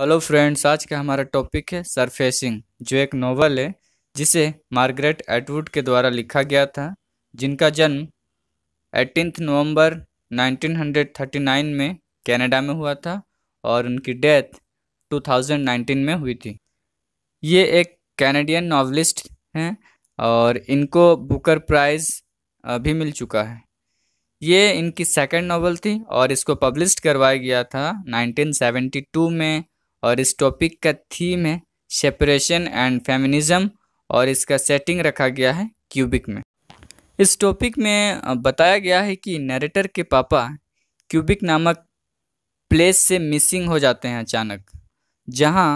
hello friends आज का हमारा टॉपिक है सरफेसिंग जो एक नोवेल है जिसे मार्गरेट एटवुड के द्वारा लिखा गया था जिनका जन्म एटीन नवंबर 1939 में कनाडा में हुआ था और उनकी डेथ 2019 में हुई थी ये एक कैनेडियन नावलिस्ट हैं और इनको बुकर प्राइज़ भी मिल चुका है ये इनकी सेकेंड नावल थी और इसको पब्लिश करवाया गया था 1972 में और इस टॉपिक का थीम है सेपरेशन एंड फेमिनिज्म और इसका सेटिंग रखा गया है क्यूबिक में इस टॉपिक में बताया गया है कि नरेटर के पापा क्यूबिक नामक प्लेस से मिसिंग हो जाते हैं अचानक जहां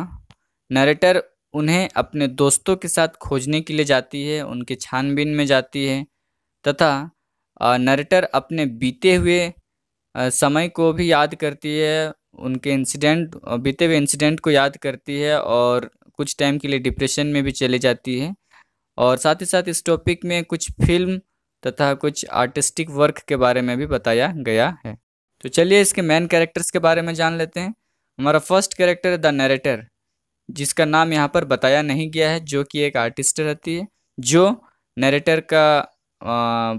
नरेटर उन्हें अपने दोस्तों के साथ खोजने के लिए जाती है उनके छानबीन में जाती है तथा नरेटर अपने बीते हुए समय को भी याद करती है उनके इंसिडेंट बीते हुए इंसिडेंट को याद करती है और कुछ टाइम के लिए डिप्रेशन में भी चली जाती है और साथ ही साथ इस टॉपिक में कुछ फिल्म तथा कुछ आर्टिस्टिक वर्क के बारे में भी बताया गया है तो चलिए इसके मेन कैरेक्टर्स के बारे में जान लेते हैं हमारा फर्स्ट कैरेक्टर है द नरेटर जिसका नाम यहाँ पर बताया नहीं गया है जो कि एक आर्टिस्ट रहती है जो नरेटर का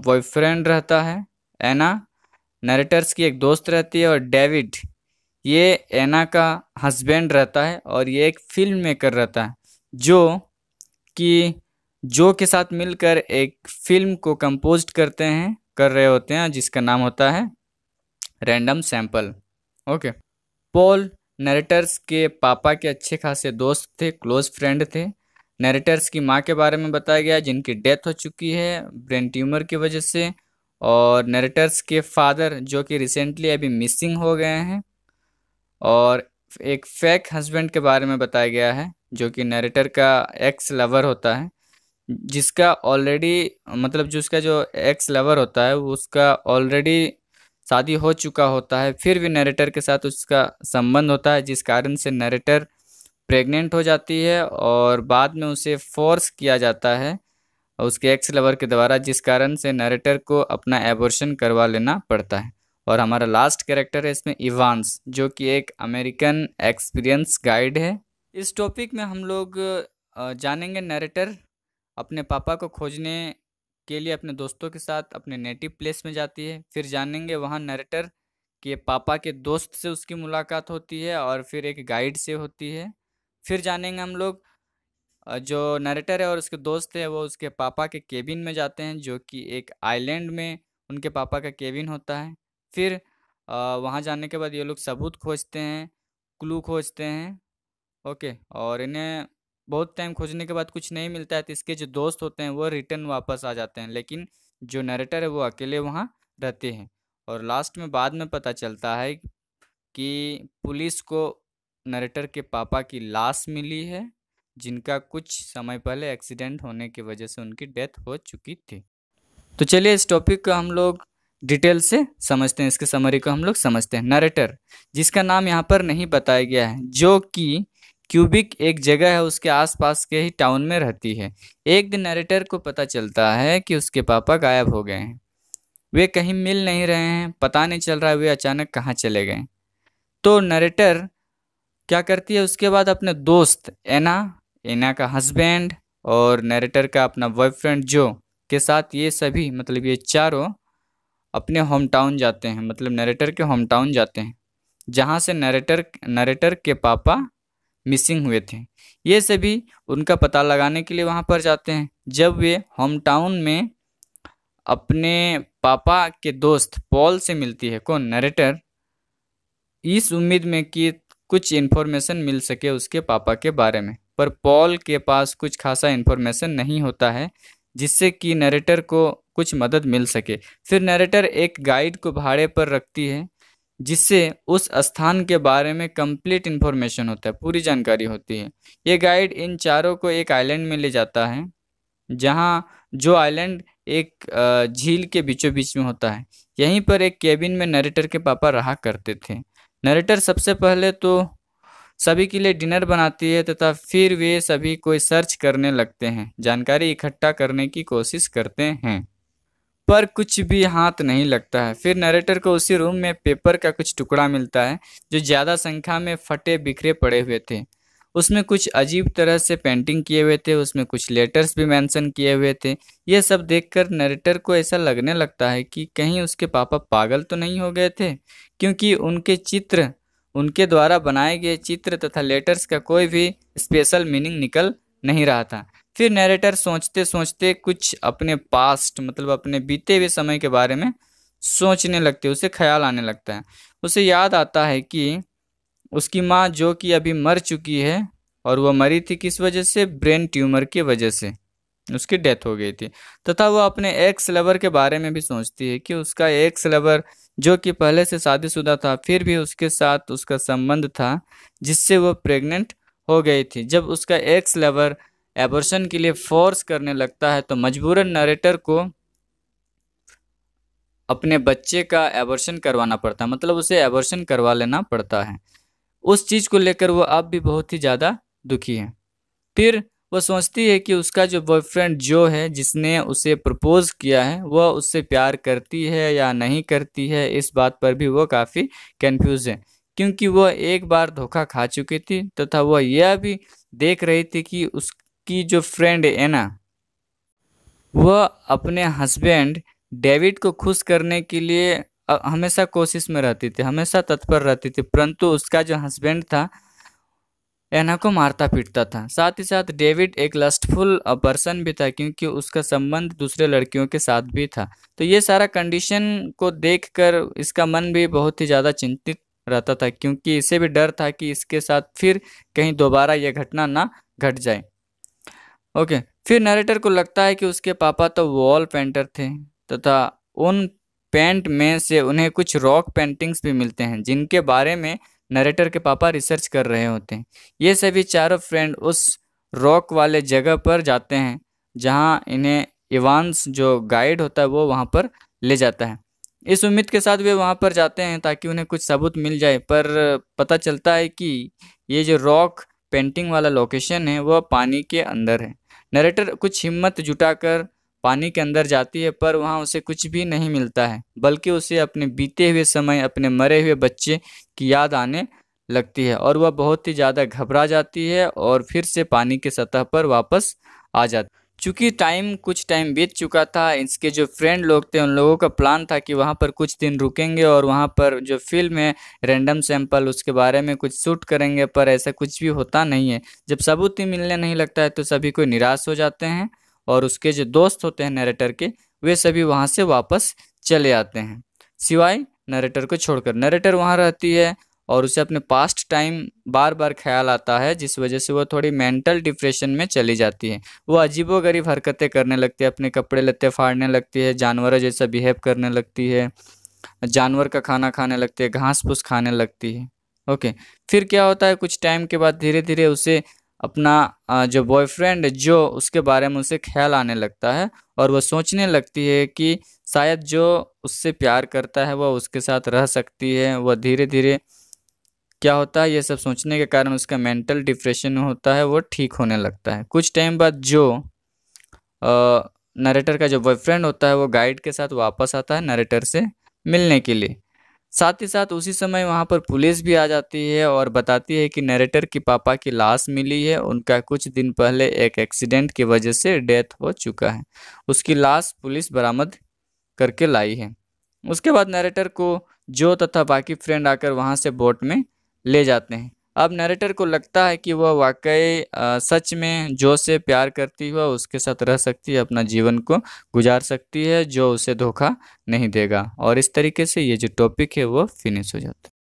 बॉयफ्रेंड रहता है एना नरेटर्स की एक दोस्त रहती है और डेविड ये एना का हस्बैंड रहता है और ये एक फिल्म मेकर रहता है जो कि जो के साथ मिलकर एक फिल्म को कंपोज करते हैं कर रहे होते हैं जिसका नाम होता है random sample okay Paul narrators के पापा के अच्छे खासे दोस्त थे क्लोज फ्रेंड थे नरेटर्स की माँ के बारे में बताया गया जिनकी डेथ हो चुकी है ब्रेन ट्यूमर की वजह से और नरेटर्स के फादर जो कि रिसेंटली अभी मिसिंग हो गए हैं और एक फेक हस्बैंड के बारे में बताया गया है जो कि नरेटर का एक्स लवर होता है जिसका ऑलरेडी मतलब जो उसका जो एक्स लवर होता है उसका ऑलरेडी शादी हो चुका होता है फिर भी नरेटर के साथ उसका संबंध होता है जिस कारण से नरेटर प्रेग्नेंट हो जाती है और बाद में उसे फोर्स किया जाता है उसके एक्स लवर के द्वारा जिस कारण से नरेटर को अपना एबोर्शन करवा लेना पड़ता है और हमारा लास्ट कैरेक्टर है इसमें इवानस जो कि एक अमेरिकन एक्सपीरियंस गाइड है इस टॉपिक में हम लोग जानेंगे नरेटर अपने पापा को खोजने के लिए अपने दोस्तों के साथ अपने नेटिव प्लेस में जाती है फिर जानेंगे वहाँ नरेटर के पापा के दोस्त से उसकी मुलाकात होती है और फिर एक गाइड से होती है फिर जानेंगे हम लोग जो नरेटर है और उसके दोस्त है वो उसके पापा के केबिन में जाते हैं जो कि एक आइलैंड में उनके पापा का केबिन होता है फिर वहाँ जाने के बाद ये लोग सबूत खोजते हैं क्लू खोजते हैं ओके और इन्हें बहुत टाइम खोजने के बाद कुछ नहीं मिलता है तो इसके जो दोस्त होते हैं वो रिटर्न वापस आ जाते हैं लेकिन जो नरेटर है वो अकेले वहाँ रहते हैं और लास्ट में बाद में पता चलता है कि पुलिस को नरेटर के पापा की लाश मिली है जिनका कुछ समय पहले एक्सीडेंट होने की वजह से उनकी डेथ हो चुकी थी तो चलिए इस टॉपिक का हम लोग डिटेल से समझते हैं इसके समरी को हम लोग समझते हैं नरेटर जिसका नाम यहाँ पर नहीं बताया गया है जो कि क्यूबिक एक जगह है उसके आसपास के ही टाउन में रहती है एक दिन नरेटर को पता चलता है कि उसके पापा गायब हो गए हैं वे कहीं मिल नहीं रहे हैं पता नहीं चल रहा है वे अचानक कहाँ चले गए तो नरेटर क्या करती है उसके बाद अपने दोस्त एना एना का हस्बैंड और नरेटर का अपना बॉयफ्रेंड जो के साथ ये सभी मतलब ये चारों अपने होम टाउन जाते हैं मतलब नरेटर के होम टाउन जाते हैं जहाँ से नरेटर नरेटर के पापा मिसिंग हुए थे ये सभी उनका पता लगाने के लिए वहाँ पर जाते हैं जब वे होम टाउन में अपने पापा के दोस्त पॉल से मिलती है कौन नरेटर इस उम्मीद में कि कुछ इन्फॉर्मेशन मिल सके उसके पापा के बारे में पर पॉल के पास कुछ खासा इन्फॉर्मेशन नहीं होता है जिससे कि नरेटर को कुछ मदद मिल सके फिर नरेटर एक गाइड को भाड़े पर रखती है जिससे उस स्थान के बारे में कंप्लीट इन्फॉर्मेशन होता है पूरी जानकारी होती है ये गाइड इन चारों को एक आइलैंड में ले जाता है जहाँ जो आइलैंड एक झील के बीचों बीच में होता है यहीं पर एक केबिन में नरेटर के पापा रहा करते थे नरेटर सबसे पहले तो सभी के लिए डिनर बनाती है तथा फिर वे सभी कोई सर्च करने लगते हैं जानकारी इकट्ठा करने की कोशिश करते हैं पर कुछ भी हाथ नहीं लगता है फिर नरेटर को उसी रूम में पेपर का कुछ टुकड़ा मिलता है जो ज़्यादा संख्या में फटे बिखरे पड़े हुए थे उसमें कुछ अजीब तरह से पेंटिंग किए हुए थे उसमें कुछ लेटर्स भी मेंशन किए हुए थे ये सब देखकर नरेटर को ऐसा लगने लगता है कि कहीं उसके पापा पागल तो नहीं हो गए थे क्योंकि उनके चित्र उनके द्वारा बनाए गए चित्र तथा लेटर्स का कोई भी स्पेशल मीनिंग निकल नहीं रहा था फिर नरेटर सोचते सोचते कुछ अपने पास्ट मतलब अपने बीते हुए समय के बारे में सोचने लगते उसे ख्याल आने लगता है उसे याद आता है कि उसकी माँ जो कि अभी मर चुकी है और वह मरी थी किस वजह से ब्रेन ट्यूमर की वजह से उसकी डेथ हो गई थी तथा वह अपने एक्स लवर के बारे में भी सोचती है कि उसका एक्स लवर जो कि पहले से शादीशुदा था फिर भी उसके साथ उसका संबंध था जिससे वह प्रेग्नेंट हो गई थी जब उसका एक्स लवर एबॉर्शन के लिए फोर्स करने लगता है तो मजबूरन नरेटर को अपने बच्चे का एबॉर्शन करवाना पड़ता है मतलब उसे एबॉर्शन करवा लेना पड़ता है उस चीज़ को लेकर वो अब भी बहुत ही ज़्यादा दुखी है फिर वो सोचती है कि उसका जो बॉयफ्रेंड जो है जिसने उसे प्रपोज़ किया है वह उससे प्यार करती है या नहीं करती है इस बात पर भी वो काफ़ी कंफ्यूज है क्योंकि वह एक बार धोखा खा चुकी थी तथा वह यह भी देख रही थी कि उस उसकी जो फ्रेंड है एना वह अपने हस्बैंड डेविड को खुश करने के लिए हमेशा कोशिश में रहती थी हमेशा तत्पर रहती थी परंतु उसका जो हस्बैंड था एना को मारता पीटता था साथ ही साथ डेविड एक लस्टफुल पर्सन भी था क्योंकि उसका संबंध दूसरे लड़कियों के साथ भी था तो ये सारा कंडीशन को देखकर इसका मन भी बहुत ही ज़्यादा चिंतित रहता था क्योंकि इसे भी डर था कि इसके साथ फिर कहीं दोबारा यह घटना ना घट जाए ओके फिर नरेटर को लगता है कि उसके पापा तो वॉल पेंटर थे तथा उन पेंट में से उन्हें कुछ रॉक पेंटिंग्स भी मिलते हैं जिनके बारे में नरेटर के पापा रिसर्च कर रहे होते हैं ये सभी चारों फ्रेंड उस रॉक वाले जगह पर जाते हैं जहाँ इन्हें इवान्स जो गाइड होता है वो वहाँ पर ले जाता है इस उम्मीद के साथ वे वहाँ पर जाते हैं ताकि उन्हें कुछ सबूत मिल जाए पर पता चलता है कि ये जो रॉक पेंटिंग वाला लोकेशन है वह पानी के अंदर है नरेटर कुछ हिम्मत जुटाकर पानी के अंदर जाती है पर वहाँ उसे कुछ भी नहीं मिलता है बल्कि उसे अपने बीते हुए समय अपने मरे हुए बच्चे की याद आने लगती है और वह बहुत ही ज़्यादा घबरा जाती है और फिर से पानी के सतह पर वापस आ जाती चूँकि टाइम कुछ टाइम बीत चुका था इसके जो फ्रेंड लोग थे उन लोगों का प्लान था कि वहाँ पर कुछ दिन रुकेंगे और वहाँ पर जो फिल्म है रैंडम सैंपल उसके बारे में कुछ शूट करेंगे पर ऐसा कुछ भी होता नहीं है जब सबूत ही मिलने नहीं लगता है तो सभी कोई निराश हो जाते हैं और उसके जो दोस्त होते हैं नरेटर के वे सभी वहाँ से वापस चले आते हैं सिवाय नरेटर को छोड़कर नरेटर वहाँ रहती है और उसे अपने पास्ट टाइम बार बार ख्याल आता है जिस वजह से वह थोड़ी मेंटल डिप्रेशन में चली जाती है वो अजीबोगरीब हरकतें करने लगती है अपने कपड़े लत्ते फाड़ने लगती है जानवरों जैसा बिहेव करने लगती है जानवर का खाना खाने लगती है घास फूस खाने लगती है ओके फिर क्या होता है कुछ टाइम के बाद धीरे धीरे उसे अपना जो बॉयफ्रेंड जो उसके बारे में उसे ख्याल आने लगता है और वह सोचने लगती है कि शायद जो उससे प्यार करता है वह उसके साथ रह सकती है वह धीरे धीरे क्या होता है ये सब सोचने के कारण उसका मेंटल डिप्रेशन होता है वो ठीक होने लगता है कुछ टाइम बाद जो नरेटर का जो बॉयफ्रेंड होता है वो गाइड के साथ वापस आता है नरेटर से मिलने के लिए साथ ही साथ उसी समय वहाँ पर पुलिस भी आ जाती है और बताती है कि नरेटर की पापा की लाश मिली है उनका कुछ दिन पहले एक एक्सीडेंट की वजह से डेथ हो चुका है उसकी लाश पुलिस बरामद करके लाई है उसके बाद नरेटर को जो तथा बाकी फ्रेंड आकर वहाँ से बोट में ले जाते हैं अब नरेटर को लगता है कि वह वाकई सच में जो से प्यार करती हुआ उसके साथ रह सकती है अपना जीवन को गुजार सकती है जो उसे धोखा नहीं देगा और इस तरीके से ये जो टॉपिक है वो फिनिश हो जाता है